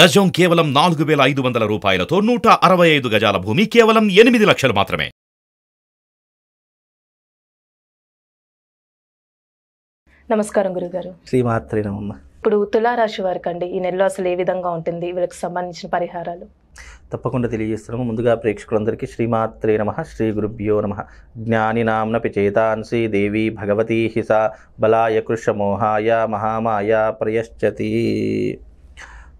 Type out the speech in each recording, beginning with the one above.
గజం కేవలం నాలుగు వేల ఐదు వందల రూపాయలతో నూట అరవై ఐదు గజాల భూమి కేవలం ఎనిమిది లక్షలు మాత్రమే నమస్కారం గురుగారు ఇప్పుడు తులారాశి వారికి అండి ఈ నెలలో అసలు ఏ విధంగా ఉంటుంది వీళ్ళకి సంబంధించిన పరిహారాలు తప్పకుండా తెలియజేస్తున్నాము ముందుగా ప్రేక్షకులందరికీ శ్రీమాత్రే నమ శ్రీ గురుభ్యో నమ నామ్న పిచేతాన్సి దేవి భగవతీ హిస బలాయ కృషమోహాయ మహామాయ ప్రయశ్చతి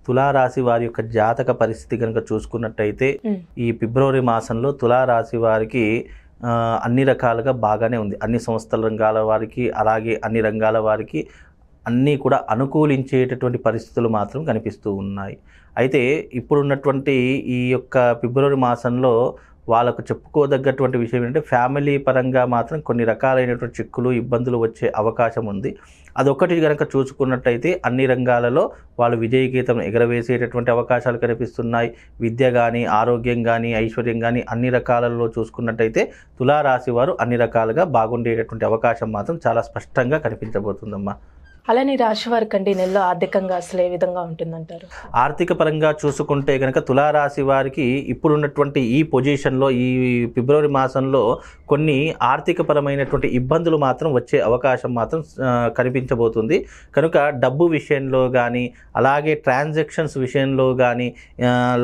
తులారాశి వారి యొక్క జాతక పరిస్థితి కనుక చూసుకున్నట్టయితే ఈ ఫిబ్రవరి మాసంలో తులారాశి వారికి అన్ని రకాలుగా బాగానే ఉంది అన్ని సంస్థల రంగాల వారికి అలాగే అన్ని రంగాల వారికి అన్నీ కూడా అనుకూలించేటటువంటి పరిస్థితులు మాత్రం కనిపిస్తూ ఉన్నాయి అయితే ఇప్పుడున్నటువంటి ఈ యొక్క ఫిబ్రవరి మాసంలో వాళ్ళకు చెప్పుకోదగ్గటువంటి విషయం ఏంటంటే ఫ్యామిలీ పరంగా మాత్రం కొన్ని రకాలైనటువంటి చిక్కులు ఇబ్బందులు వచ్చే అవకాశం ఉంది అదొక్కటి కనుక చూసుకున్నట్టయితే అన్ని రంగాలలో వాళ్ళు విజయగీతం ఎగరవేసేటటువంటి అవకాశాలు కనిపిస్తున్నాయి విద్య కానీ ఆరోగ్యం కానీ ఐశ్వర్యం కానీ అన్ని రకాలలో చూసుకున్నట్టయితే తులారాశి వారు అన్ని రకాలుగా బాగుండేటటువంటి అవకాశం మాత్రం చాలా స్పష్టంగా కనిపించబోతుందమ్మా అలానే రాశి వారికి అండి నెలలో ఆర్థికంగా అసలు ఏ విధంగా ఉంటుందంటారు ఆర్థిక పరంగా చూసుకుంటే కనుక తులారాశి వారికి ఇప్పుడున్నటువంటి ఈ పొజిషన్లో ఈ ఫిబ్రవరి మాసంలో కొన్ని ఆర్థిక పరమైనటువంటి ఇబ్బందులు మాత్రం వచ్చే అవకాశం మాత్రం కనిపించబోతుంది కనుక డబ్బు విషయంలో కానీ అలాగే ట్రాన్సాక్షన్స్ విషయంలో కానీ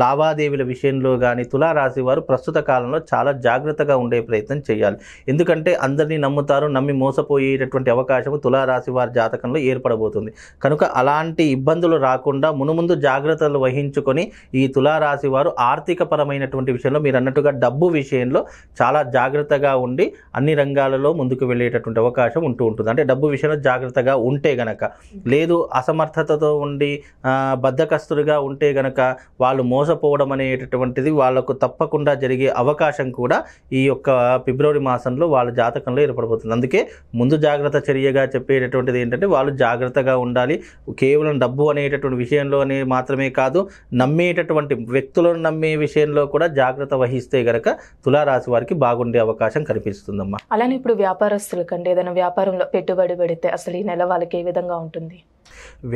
లావాదేవీల విషయంలో కానీ తులారాశి వారు ప్రస్తుత కాలంలో చాలా జాగ్రత్తగా ఉండే ప్రయత్నం చేయాలి ఎందుకంటే అందరినీ నమ్ముతారు నమ్మి మోసపోయేటటువంటి అవకాశం తులారాశి వారి జాతకంలో ఏర్పడబోతుంది కనుక అలాంటి ఇబ్బందులు రాకుండా మునుముందు జాగ్రత్తలు వహించుకొని ఈ తులారాశి వారు ఆర్థిక పరమైనటువంటి విషయంలో మీరు అన్నట్టుగా డబ్బు విషయంలో చాలా జాగ్రత్తగా ఉండి అన్ని రంగాలలో ముందుకు వెళ్ళేటటువంటి అవకాశం ఉంటూ ఉంటుంది అంటే డబ్బు విషయంలో జాగ్రత్తగా ఉంటే గనక లేదు అసమర్థతతో ఉండి బద్ధకస్తులుగా ఉంటే గనక వాళ్ళు మోసపోవడం అనేటటువంటిది వాళ్ళకు తప్పకుండా జరిగే అవకాశం కూడా ఈ యొక్క ఫిబ్రవరి మాసంలో వాళ్ళ జాతకంలో ఏర్పడబోతుంది అందుకే ముందు జాగ్రత్త చర్యగా చెప్పేటటువంటిది ఏంటంటే వాళ్ళు జాగ్రత్తగా ఉండాలి కేవలం డబ్బు అనేటటువంటి విషయంలోనే మాత్రమే కాదు నమ్మేటటువంటి వ్యక్తులను నమ్మే విషయంలో కూడా జాగ్రత్త వహిస్తే గనక తులారాశి వారికి బాగుండే అవకాశం కనిపిస్తుందమ్మా అలానే ఇప్పుడు వ్యాపారస్తులకంటే ఏదైనా వ్యాపారంలో పెట్టుబడి పెడితే అసలు ఈ నెల వాళ్ళకి ఏ విధంగా ఉంటుంది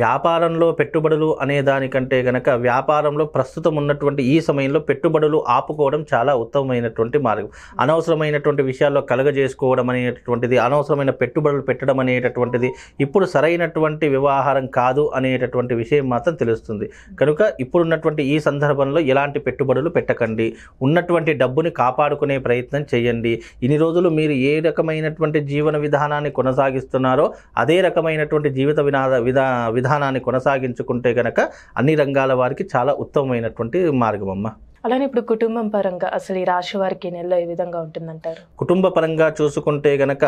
వ్యాపారంలో పెట్టుబడులు అనే దానికంటే గనక వ్యాపారంలో ప్రస్తుతం ఉన్నటువంటి ఈ సమయంలో పెట్టుబడులు ఆపుకోవడం చాలా ఉత్తమమైనటువంటి మార్గం అనవసరమైనటువంటి విషయాల్లో కలగజేసుకోవడం అనేటటువంటిది అనవసరమైన పెట్టుబడులు పెట్టడం అనేటటువంటిది ఇప్పుడు సరైనటువంటి వ్యవహారం కాదు అనేటటువంటి విషయం మాత్రం తెలుస్తుంది కనుక ఇప్పుడున్నటువంటి ఈ సందర్భంలో ఎలాంటి పెట్టుబడులు పెట్టకండి ఉన్నటువంటి డబ్బుని కాపాడుకునే ప్రయత్నం చేయండి ఇన్ని రోజులు మీరు ఏ రకమైనటువంటి జీవన విధానాన్ని కొనసాగిస్తున్నారో అదే రకమైనటువంటి జీవిత వినాద విధా విధానాన్ని కొనసాగించుకుంటే కనుక అన్ని రంగాల వారికి చాలా ఉత్తమమైనటువంటి మార్గం అమ్మా అలానే ఇప్పుడు కుటుంబం పరంగా అసలు ఈ రాశి వారికి నెలలో ఏ విధంగా ఉంటుందంటారు కుటుంబ పరంగా చూసుకుంటే గనక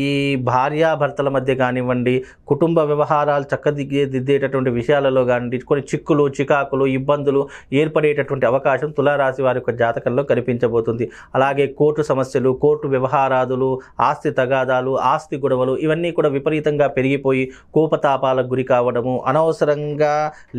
ఈ భార్యాభర్తల మధ్య కానివ్వండి కుటుంబ వ్యవహారాలు చక్కదిద్దే దిద్దేటటువంటి విషయాలలో కానివ్వండి కొన్ని చిక్కులు చికాకులు ఇబ్బందులు ఏర్పడేటటువంటి అవకాశం తులారాశి వారి యొక్క జాతకంలో కనిపించబోతుంది అలాగే కోర్టు సమస్యలు కోర్టు వ్యవహారాదులు ఆస్తి తగాదాలు ఆస్తి గొడవలు ఇవన్నీ కూడా విపరీతంగా పెరిగిపోయి కోపతాపాలకు గురి కావడము అనవసరంగా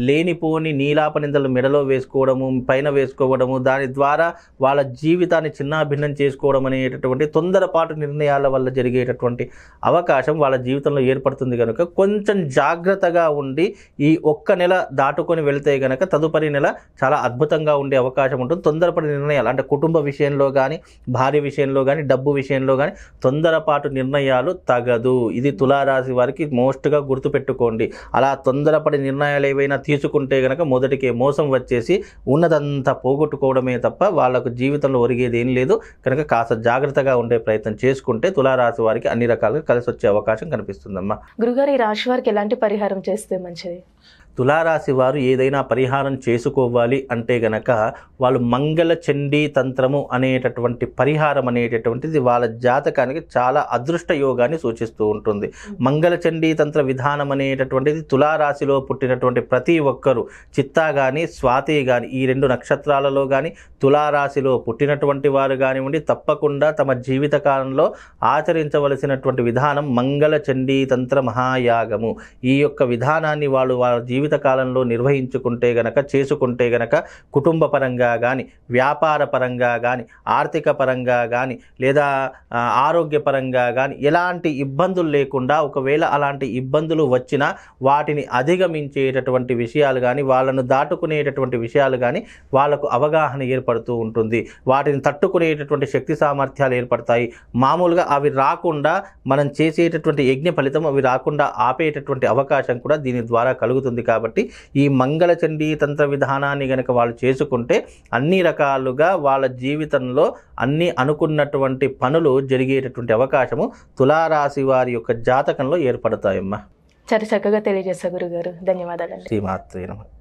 లేనిపోని నీలాప నిందలు మెడలో వేసుకోవడము పైన వేసుకోవడం చేసుకోవడము దాని ద్వారా వాళ్ళ జీవితాన్ని చిన్నాభిన్నం చేసుకోవడం అనేటటువంటి తొందరపాటు నిర్ణయాల వల్ల జరిగేటటువంటి అవకాశం వాళ్ళ జీవితంలో ఏర్పడుతుంది కనుక కొంచెం జాగ్రత్తగా ఉండి ఈ ఒక్క నెల దాటుకొని వెళితే కనుక తదుపరి నెల చాలా అద్భుతంగా ఉండే అవకాశం ఉంటుంది తొందరపడి నిర్ణయాలు అంటే కుటుంబ విషయంలో కానీ భార్య విషయంలో కానీ డబ్బు విషయంలో కానీ తొందరపాటు నిర్ణయాలు తగదు ఇది తులారాశి వారికి మోస్ట్గా గుర్తుపెట్టుకోండి అలా తొందరపడి నిర్ణయాలు ఏవైనా తీసుకుంటే కనుక మొదటికే మోసం వచ్చేసి ఉన్నదంతా పోగొట్టు పోగొట్టుకోవడమే తప్ప వాళ్ళకు జీవితంలో ఒరిగేది ఏం లేదు కనుక కాస్త జాగ్రత్తగా ఉండే ప్రయత్నం చేసుకుంటే తులారాశి వారికి అన్ని రకాలుగా కలిసి వచ్చే అవకాశం కనిపిస్తుందమ్మా గురుగారు ఈ రాశి వారికి ఎలాంటి పరిహారం చేస్తే మంచిది తులారాశి వారు ఏదైనా పరిహారం చేసుకోవాలి అంటే గనక వాళ్ళు మంగళ చండీ తంత్రము అనేటటువంటి పరిహారం అనేటటువంటిది వాళ్ళ జాతకానికి చాలా అదృష్ట యోగాన్ని సూచిస్తూ ఉంటుంది మంగళ చండీ తంత్ర విధానం అనేటటువంటిది తులారాశిలో పుట్టినటువంటి ప్రతి ఒక్కరూ చిత్తా కానీ స్వాతి కానీ ఈ రెండు నక్షత్రాలలో కానీ తులారాశిలో పుట్టినటువంటి వారు కానివ్వండి తప్పకుండా తమ జీవితకాలంలో ఆచరించవలసినటువంటి విధానం మంగళ చండీ తంత్ర మహాయాగము ఈ యొక్క విధానాన్ని వాళ్ళు వాళ్ళ జీవిత జీవిత కాలంలో నిర్వహించుకుంటే గనక చేసుకుంటే గనక కుటుంబ పరంగా కానీ వ్యాపార పరంగా కానీ ఆర్థిక పరంగా కానీ లేదా ఆరోగ్యపరంగా కానీ ఎలాంటి ఇబ్బందులు లేకుండా ఒకవేళ అలాంటి ఇబ్బందులు వచ్చినా వాటిని అధిగమించేటటువంటి విషయాలు కానీ వాళ్ళను దాటుకునేటటువంటి విషయాలు కానీ వాళ్ళకు అవగాహన ఏర్పడుతూ ఉంటుంది వాటిని తట్టుకునేటటువంటి శక్తి సామర్థ్యాలు ఏర్పడతాయి మామూలుగా అవి రాకుండా మనం చేసేటటువంటి యజ్ఞ ఫలితం అవి రాకుండా ఆపేటటువంటి అవకాశం కూడా దీని ద్వారా కలుగుతుంది కాబట్టి ఈ మంగళచండీ తంత్ర విధానాన్ని కనుక వాళ్ళు చేసుకుంటే అన్ని రకాలుగా వాళ్ళ జీవితంలో అన్ని అనుకున్నటువంటి పనులు జరిగేటటువంటి అవకాశము తులారాశి వారి యొక్క జాతకంలో ఏర్పడతాయమ్మా చాలా చక్కగా తెలియజేస్తా గురుగారు ధన్యవాదాలు శ్రీమాత్రి నమస్తే